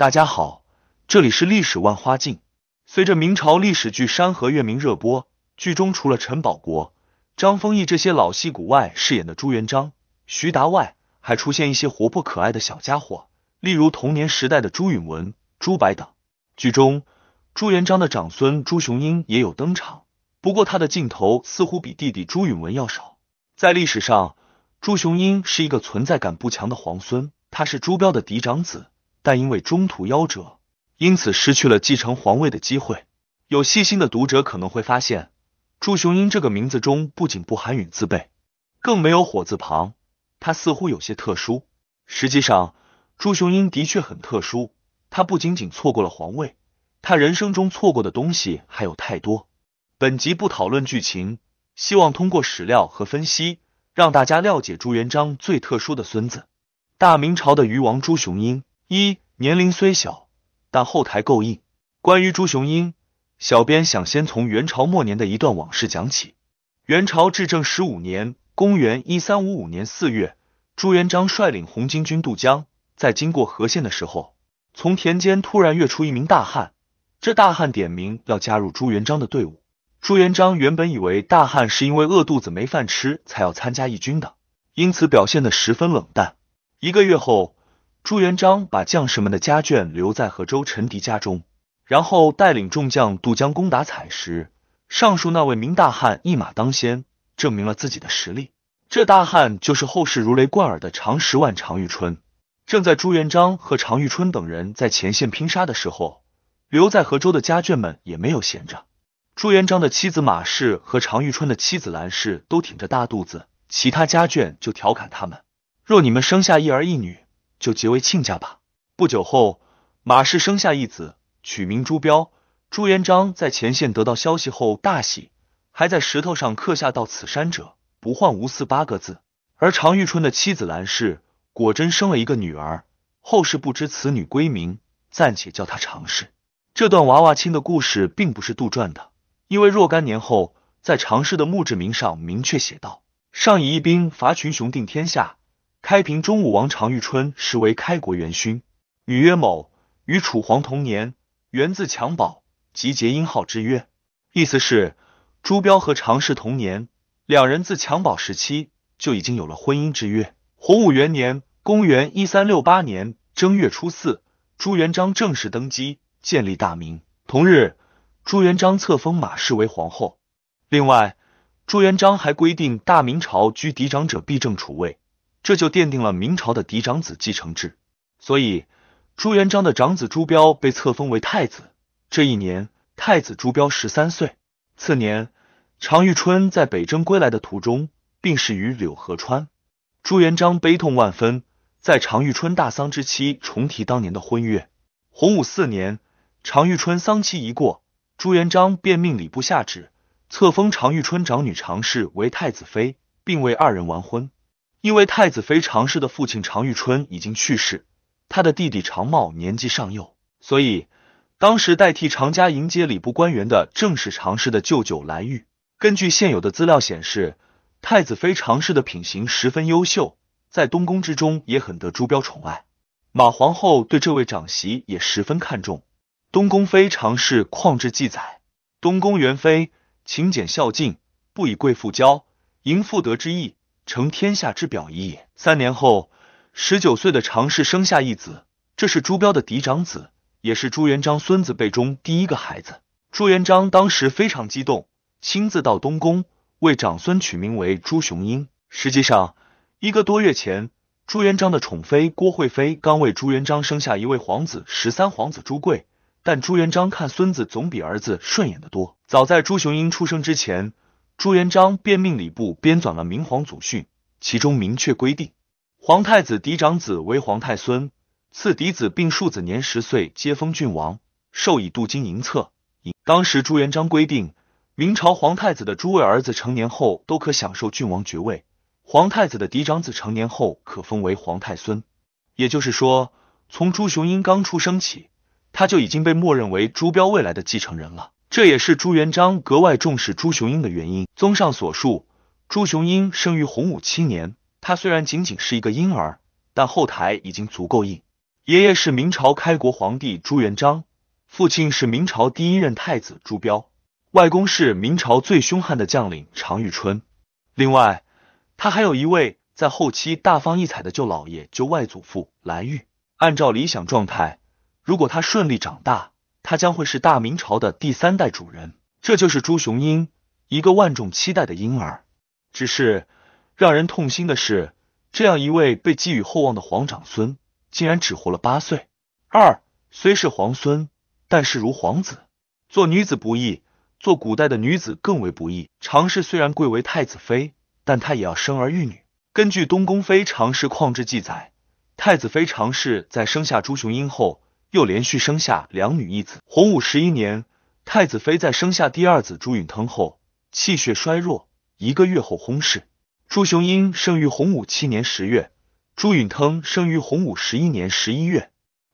大家好，这里是历史万花镜。随着明朝历史剧《山河月明》热播，剧中除了陈宝国、张丰毅这些老戏骨外饰演的朱元璋、徐达外，还出现一些活泼可爱的小家伙，例如童年时代的朱允文、朱白等。剧中朱元璋的长孙朱雄英也有登场，不过他的镜头似乎比弟弟朱允文要少。在历史上，朱雄英是一个存在感不强的皇孙，他是朱标的嫡长子。但因为中途夭折，因此失去了继承皇位的机会。有细心的读者可能会发现，朱雄英这个名字中不仅不含“允”字辈，更没有“火”字旁，他似乎有些特殊。实际上，朱雄英的确很特殊。他不仅仅错过了皇位，他人生中错过的东西还有太多。本集不讨论剧情，希望通过史料和分析，让大家了解朱元璋最特殊的孙子——大明朝的渔王朱雄英。一年龄虽小，但后台够硬。关于朱雄英，小编想先从元朝末年的一段往事讲起。元朝至正十五年，公元一三五五年四月，朱元璋率领红巾军渡江，在经过和县的时候，从田间突然跃出一名大汉。这大汉点名要加入朱元璋的队伍。朱元璋原本以为大汉是因为饿肚子没饭吃才要参加义军的，因此表现得十分冷淡。一个月后。朱元璋把将士们的家眷留在和州陈迪家中，然后带领众将渡江攻打采石。上述那位明大汉一马当先，证明了自己的实力。这大汉就是后世如雷贯耳的常十万常遇春。正在朱元璋和常遇春等人在前线拼杀的时候，留在河州的家眷们也没有闲着。朱元璋的妻子马氏和常遇春的妻子兰氏都挺着大肚子，其他家眷就调侃他们：“若你们生下一儿一女。”就结为亲家吧。不久后，马氏生下一子，取名朱标。朱元璋在前线得到消息后大喜，还在石头上刻下“到此山者，不患无私”八个字。而常玉春的妻子兰氏果真生了一个女儿，后世不知此女闺名，暂且叫她常氏。这段娃娃亲的故事并不是杜撰的，因为若干年后，在常氏的墓志铭上明确写道：“上以一兵伐群雄，定天下。”开平中武王常遇春实为开国元勋，与曰某，与楚皇同年，源自襁褓，集结英号之约。意思是朱标和常氏同年，两人自襁褓时期就已经有了婚姻之约。洪武元年（公元一三六八年）正月初四，朱元璋正式登基，建立大明。同日，朱元璋册封马氏为皇后。另外，朱元璋还规定，大明朝居嫡长者必正储位。这就奠定了明朝的嫡长子继承制，所以朱元璋的长子朱标被册封为太子。这一年，太子朱标十三岁。次年，常遇春在北征归来的途中病逝于柳河川，朱元璋悲痛万分，在常遇春大丧之期重提当年的婚约。洪武四年，常遇春丧期一过，朱元璋便命礼部下旨，册封常遇春长女常氏为太子妃，并为二人完婚。因为太子妃常氏的父亲常遇春已经去世，他的弟弟常茂年纪尚幼，所以当时代替常家迎接礼部官员的正是常氏的舅舅蓝玉。根据现有的资料显示，太子妃常氏的品行十分优秀，在东宫之中也很得朱标宠爱。马皇后对这位长媳也十分看重。东宫妃常氏旷志记载：东宫元妃勤俭孝敬，不以贵妇骄，淫妇德之意。成天下之表仪也。三年后，十九岁的常氏生下一子，这是朱标的嫡长子，也是朱元璋孙子辈中第一个孩子。朱元璋当时非常激动，亲自到东宫为长孙取名为朱雄英。实际上，一个多月前，朱元璋的宠妃郭惠妃刚为朱元璋生下一位皇子，十三皇子朱贵。但朱元璋看孙子总比儿子顺眼的多。早在朱雄英出生之前。朱元璋便命礼部编纂了《明皇祖训》，其中明确规定，皇太子嫡长子为皇太孙，赐嫡子并庶子年十岁，皆封郡王，授以镀金银册。当时朱元璋规定，明朝皇太子的诸位儿子成年后，都可享受郡王爵位；皇太子的嫡长子成年后，可封为皇太孙。也就是说，从朱雄英刚出生起，他就已经被默认为朱标未来的继承人了。这也是朱元璋格外重视朱雄英的原因。综上所述，朱雄英生于洪武七年，他虽然仅仅是一个婴儿，但后台已经足够硬。爷爷是明朝开国皇帝朱元璋，父亲是明朝第一任太子朱标，外公是明朝最凶悍的将领常遇春。另外，他还有一位在后期大放异彩的舅老爷，舅外祖父蓝玉。按照理想状态，如果他顺利长大。他将会是大明朝的第三代主人，这就是朱雄英，一个万众期待的婴儿。只是让人痛心的是，这样一位被寄予厚望的皇长孙，竟然只活了八岁。二虽是皇孙，但是如皇子，做女子不易，做古代的女子更为不易。常氏虽然贵为太子妃，但她也要生儿育女。根据《东宫妃常氏旷志》记载，太子妃常氏在生下朱雄英后。又连续生下两女一子。洪武十一年，太子妃在生下第二子朱允炆后，气血衰弱，一个月后薨逝。朱雄英生于洪武七年十月，朱允炆生于洪武十一年十一月，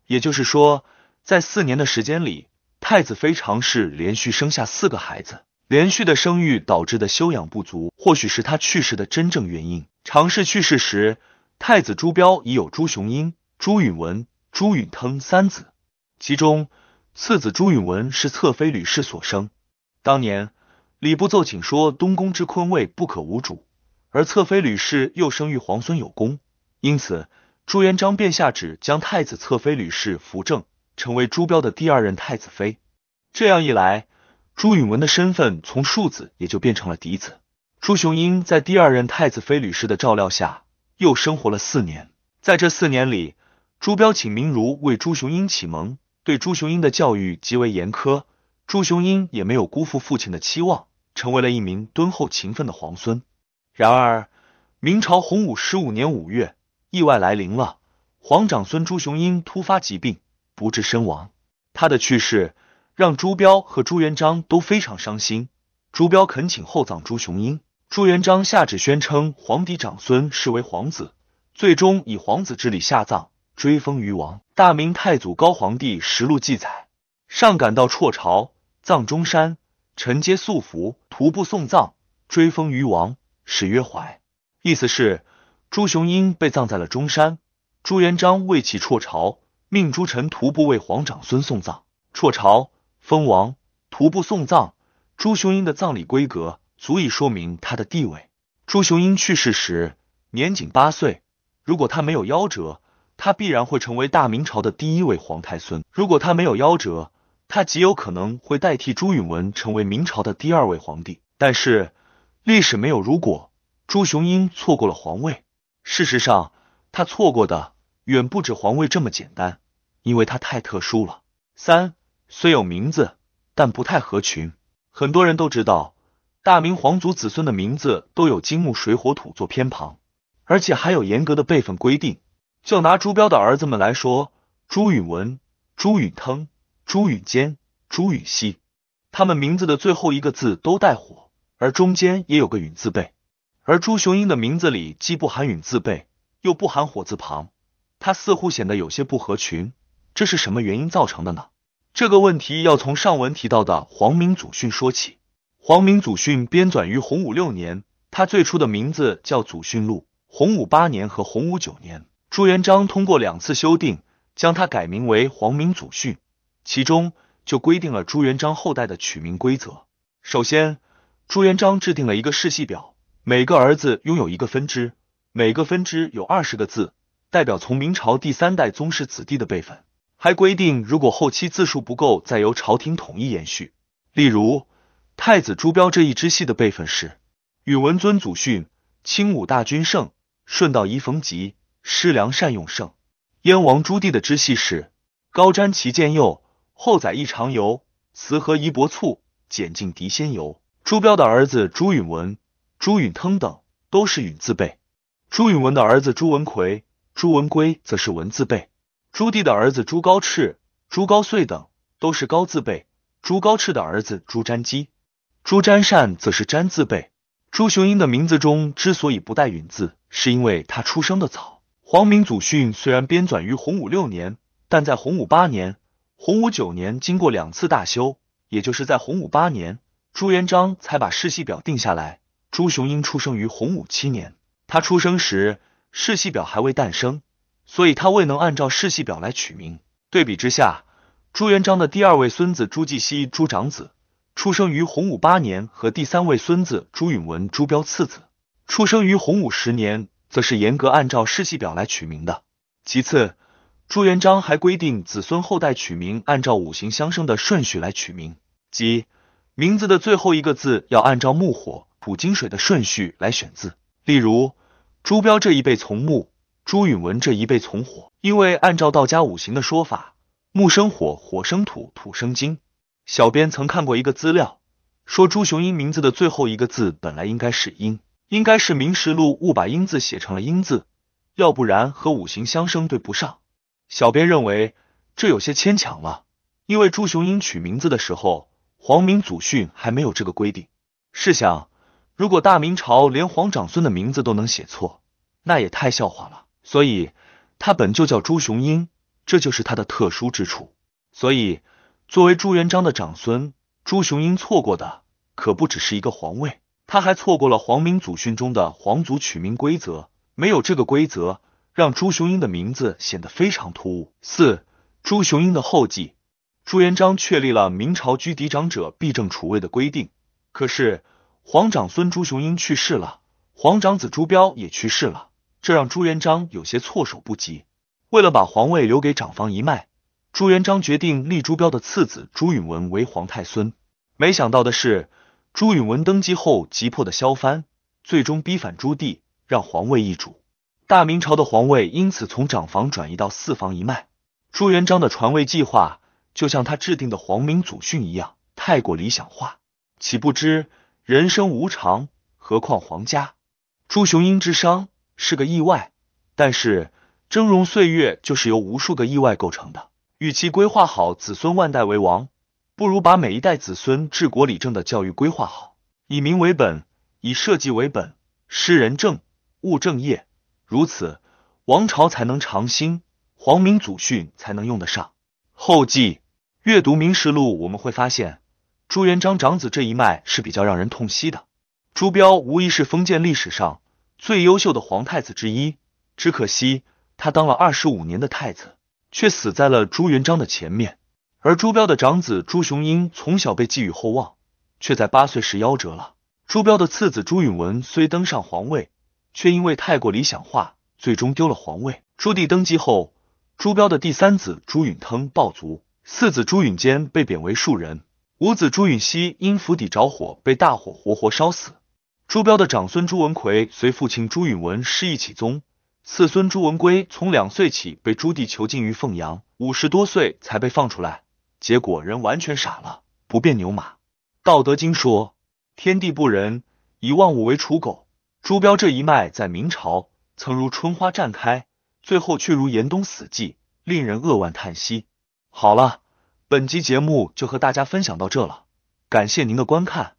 也就是说，在四年的时间里，太子妃尝试连续生下四个孩子。连续的生育导致的休养不足，或许是她去世的真正原因。尝试去世时，太子朱标已有朱雄英、朱允文。朱允熥三子，其中次子朱允文是侧妃吕氏所生。当年礼部奏请说，东宫之坤位不可无主，而侧妃吕氏又生育皇孙有功，因此朱元璋便下旨将太子侧妃吕氏扶正，成为朱标的第二任太子妃。这样一来，朱允文的身份从庶子也就变成了嫡子。朱雄英在第二任太子妃吕氏的照料下，又生活了四年。在这四年里，朱标请明如为朱雄英启蒙，对朱雄英的教育极为严苛。朱雄英也没有辜负父亲的期望，成为了一名敦厚勤奋的皇孙。然而，明朝洪武十五年五月，意外来临了。皇长孙朱雄英突发疾病，不治身亡。他的去世让朱标和朱元璋都非常伤心。朱标恳请厚葬朱雄英，朱元璋下旨宣称皇嫡长孙是为皇子，最终以皇子之礼下葬。追封于王，《大明太祖高皇帝实录》记载：上赶到辍朝，葬中山，臣皆素服，徒步送葬，追封于王，史曰怀。意思是朱雄英被葬在了中山，朱元璋为其辍朝，命诸臣徒步为皇长孙送葬，辍朝封王，徒步送葬。朱雄英的葬礼规格足以说明他的地位。朱雄英去世时年仅八岁，如果他没有夭折，他必然会成为大明朝的第一位皇太孙。如果他没有夭折，他极有可能会代替朱允文成为明朝的第二位皇帝。但是，历史没有如果。朱雄英错过了皇位，事实上，他错过的远不止皇位这么简单，因为他太特殊了。三虽有名字，但不太合群。很多人都知道，大明皇族子孙的名字都有金木水火土做偏旁，而且还有严格的辈分规定。就拿朱标的儿子们来说，朱允文、朱允熥、朱允坚、朱允熙，他们名字的最后一个字都带火，而中间也有个允字辈。而朱雄英的名字里既不含允字辈，又不含火字旁，他似乎显得有些不合群。这是什么原因造成的呢？这个问题要从上文提到的《皇明祖训》说起。《皇明祖训》编纂于洪武六年，他最初的名字叫《祖训录》。洪武八年和洪武九年。朱元璋通过两次修订，将它改名为《皇明祖训》，其中就规定了朱元璋后代的取名规则。首先，朱元璋制定了一个世系表，每个儿子拥有一个分支，每个分支有二十个字，代表从明朝第三代宗室子弟的辈分。还规定，如果后期字数不够，再由朝廷统一延续。例如，太子朱标这一支系的辈分是：宇文尊祖训，清武大军圣，顺道宜逢吉。师良善永胜。燕王朱棣的支系是高瞻其见右，后载一长游，慈和宜薄促，简尽嫡先游。朱标的儿子朱允文、朱允炆等都是允字辈，朱允文的儿子朱文奎、朱文圭则是文字辈。朱棣的儿子朱高炽、朱高燧等都是高字辈，朱高炽的儿子朱瞻基、朱瞻善则是瞻字辈。朱雄英的名字中之所以不带允字，是因为他出生的早。皇明祖训虽然编纂于洪武六年，但在洪武八年、洪武九年经过两次大修，也就是在洪武八年，朱元璋才把世系表定下来。朱雄英出生于洪武七年，他出生时世系表还未诞生，所以他未能按照世系表来取名。对比之下，朱元璋的第二位孙子朱绩溪（朱长子）出生于洪武八年，和第三位孙子朱允文（朱标次子）出生于洪武十年。则是严格按照世系表来取名的。其次，朱元璋还规定子孙后代取名按照五行相生的顺序来取名，即名字的最后一个字要按照木火土金水的顺序来选字。例如，朱标这一辈从木，朱允文这一辈从火，因为按照道家五行的说法，木生火，火生土，土生金。小编曾看过一个资料，说朱雄英名字的最后一个字本来应该是“英”。应该是《明实录》误把“英”字写成了“鹰”字，要不然和五行相生对不上。小编认为这有些牵强了，因为朱雄英取名字的时候，皇明祖训还没有这个规定。试想，如果大明朝连皇长孙的名字都能写错，那也太笑话了。所以，他本就叫朱雄英，这就是他的特殊之处。所以，作为朱元璋的长孙，朱雄英错过的可不只是一个皇位。他还错过了皇明祖训中的皇族取名规则，没有这个规则，让朱雄英的名字显得非常突兀。四、朱雄英的后继，朱元璋确立了明朝居嫡长者必正储位的规定，可是皇长孙朱雄英去世了，皇长子朱标也去世了，这让朱元璋有些措手不及。为了把皇位留给长房一脉，朱元璋决定立朱标的次子朱允文为皇太孙。没想到的是。朱允文登基后急迫的削藩，最终逼反朱棣，让皇位易主。大明朝的皇位因此从长房转移到四房一脉。朱元璋的传位计划，就像他制定的皇明祖训一样，太过理想化。岂不知人生无常，何况皇家？朱雄英之殇是个意外，但是峥嵘岁月就是由无数个意外构成的。与其规划好子孙万代为王。不如把每一代子孙治国理政的教育规划好，以民为本，以社稷为本，施仁政，务正业，如此王朝才能长兴，皇明祖训才能用得上。后记：阅读《明实录》，我们会发现，朱元璋长子这一脉是比较让人痛惜的。朱标无疑是封建历史上最优秀的皇太子之一，只可惜他当了二十五年的太子，却死在了朱元璋的前面。而朱标的长子朱雄英从小被寄予厚望，却在八岁时夭折了。朱标的次子朱允文虽登上皇位，却因为太过理想化，最终丢了皇位。朱棣登基后，朱标的第三子朱允熥暴卒，四子朱允坚被贬为庶人，五子朱允熙因府邸着火被大火活活烧死。朱标的长孙朱文奎随父亲朱允文失忆起宗，次孙朱文圭从两岁起被朱棣囚禁于凤阳，五十多岁才被放出来。结果人完全傻了，不变牛马。《道德经》说：“天地不仁，以万物为刍狗。”朱标这一脉在明朝曾如春花绽开，最后却如严冬死寂，令人扼腕叹息。好了，本集节目就和大家分享到这了，感谢您的观看。